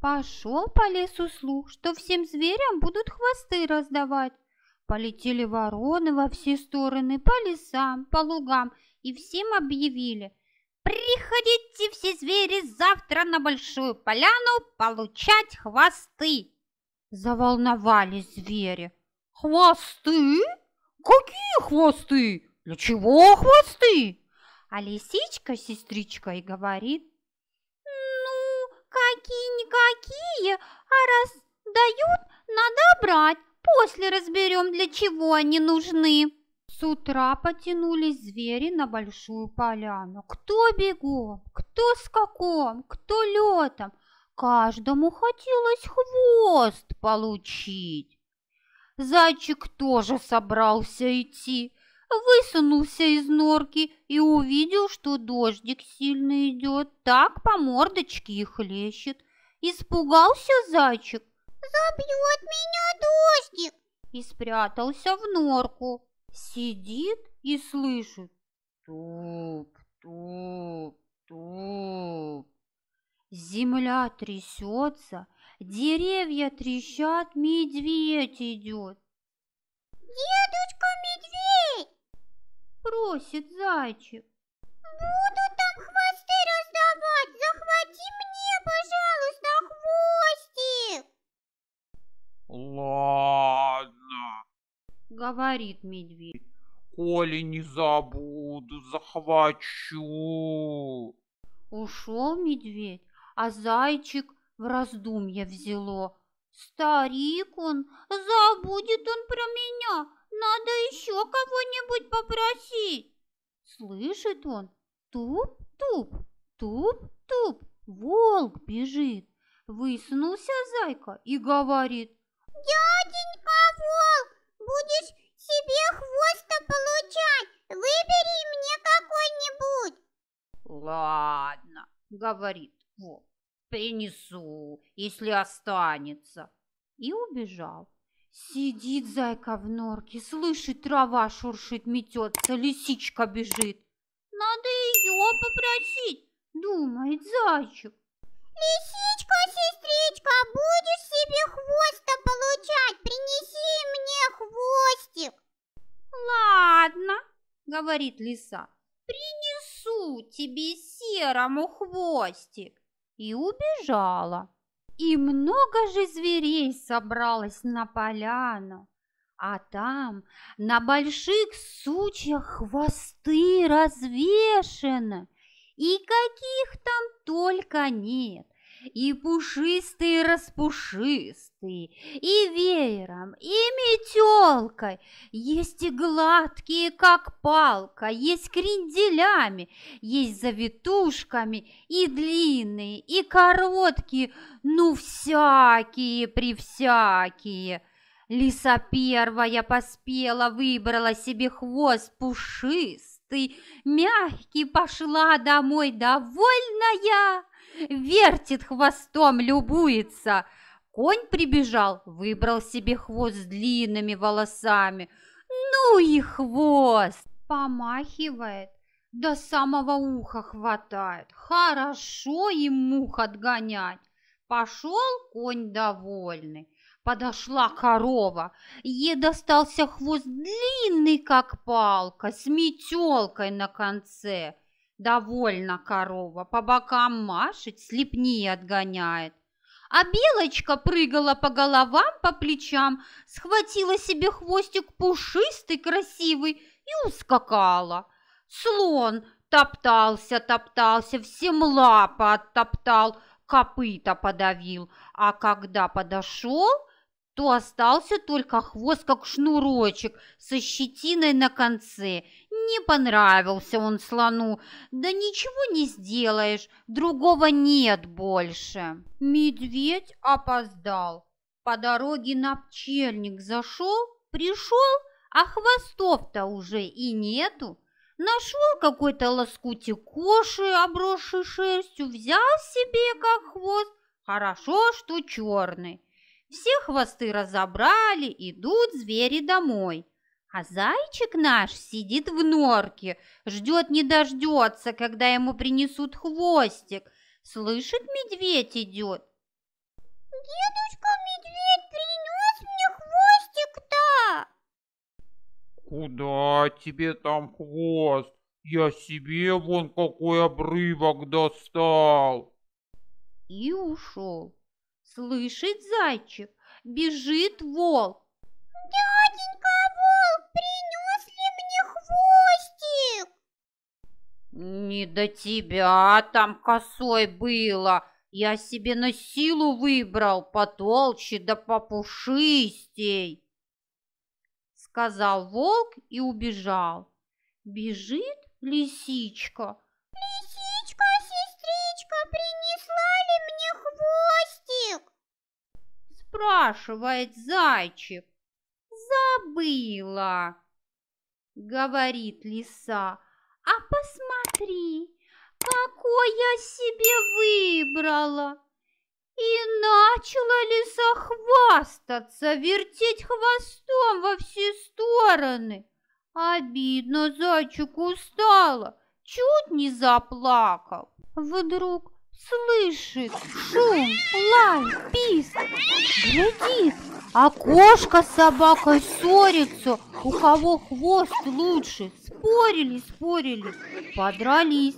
Пошел по лесу слух, что всем зверям будут хвосты раздавать. Полетели вороны во все стороны, по лесам, по лугам, и всем объявили, Приходите все звери завтра на Большую Поляну получать хвосты!» Заволновали звери. «Хвосты? Какие хвосты? Для чего хвосты?» А лисичка с сестричкой говорит. «Ну, какие-никакие, а раз дают, надо брать. После разберем, для чего они нужны». С утра потянулись звери на большую поляну. Кто бегом, кто скаком, кто летом. Каждому хотелось хвост получить. Зайчик тоже собрался идти, высунулся из норки и увидел, что дождик сильно идет, так по мордочке и хлещет. Испугался зайчик. «Забьет меня дождик!» И спрятался в норку. Сидит и слышит туп-туп-туп. Земля трясется, деревья трещат, медведь идет. Дедушка медведь! Просит зайчик. Буду там хвосты раздавать, захвати мне, пожалуйста, хвостик. Ла говорит медведь. «Коли не забуду, захвачу!» Ушел медведь, а зайчик в раздумье взяло. «Старик он, забудет он про меня, надо еще кого-нибудь попросить!» Слышит он туп-туп, туп-туп, волк бежит. Высунулся зайка и говорит, «Дяденька волк, будешь себе хвоста получать. Выбери мне какой-нибудь. Ладно, говорит Вов. Принесу, если останется. И убежал. Сидит зайка в норке, слышит, трава шуршит, метется, лисичка бежит. Надо ее попросить, думает зайчик. Лисичка, сестричка, будешь себе хвоста получать, говорит лиса. «Принесу тебе серому хвостик!» И убежала. И много же зверей собралось на поляну. А там на больших сучьях хвосты развешены, и каких там только нет и пушистый, и распушистый, и веером, и метелкой, есть и гладкие, как палка, есть кренделями, есть завитушками, и длинные, и короткие, ну всякие при всякие. Лиса первая поспела, выбрала себе хвост пушистый, мягкий, пошла домой довольная вертит хвостом, любуется. Конь прибежал, выбрал себе хвост с длинными волосами. Ну и хвост! Помахивает, до самого уха хватает. Хорошо им мух отгонять. Пошел конь довольный. Подошла корова, ей достался хвост длинный, как палка, с метелкой на конце – Довольно корова, по бокам машет, слепни отгоняет. А белочка прыгала по головам, по плечам, схватила себе хвостик пушистый, красивый и ускакала. Слон топтался, топтался, всем лапы оттоптал, копыта подавил, а когда подошел, то остался только хвост, как шнурочек, со щетиной на конце, не понравился он слону. Да ничего не сделаешь, другого нет больше. Медведь опоздал. По дороге на пчельник зашел, пришел, а хвостов-то уже и нету. Нашел какой-то лоскутик коши, обросший шерстью, взял себе как хвост. Хорошо, что черный. Все хвосты разобрали, идут звери домой. А зайчик наш сидит в норке, ждет не дождется, когда ему принесут хвостик. Слышит, медведь идет. Дедушка медведь принес мне хвостик-то. Куда тебе там хвост? Я себе вон какой обрывок достал. И ушел. Слышит зайчик, бежит волк. Дяденька, принес ли мне хвостик? Не до тебя а там косой было. Я себе на силу выбрал потолще да попушистей. Сказал волк и убежал. Бежит лисичка. Лисичка, сестричка, принесла ли мне хвостик? Спрашивает зайчик забыла!» Говорит лиса, «А посмотри, какой я себе выбрала!» И начала лиса хвастаться, вертеть хвостом во все стороны. Обидно зайчику стало, чуть не заплакал. Вдруг слышит шум, лай, писк, глядит, а кошка с собакой ссорится, у кого хвост лучше. Спорили, спорили, подрались.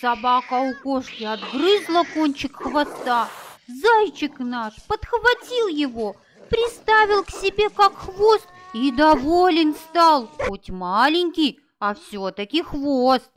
Собака у кошки отгрызла кончик хвоста. Зайчик наш подхватил его, приставил к себе как хвост и доволен стал, хоть маленький, а все-таки хвост.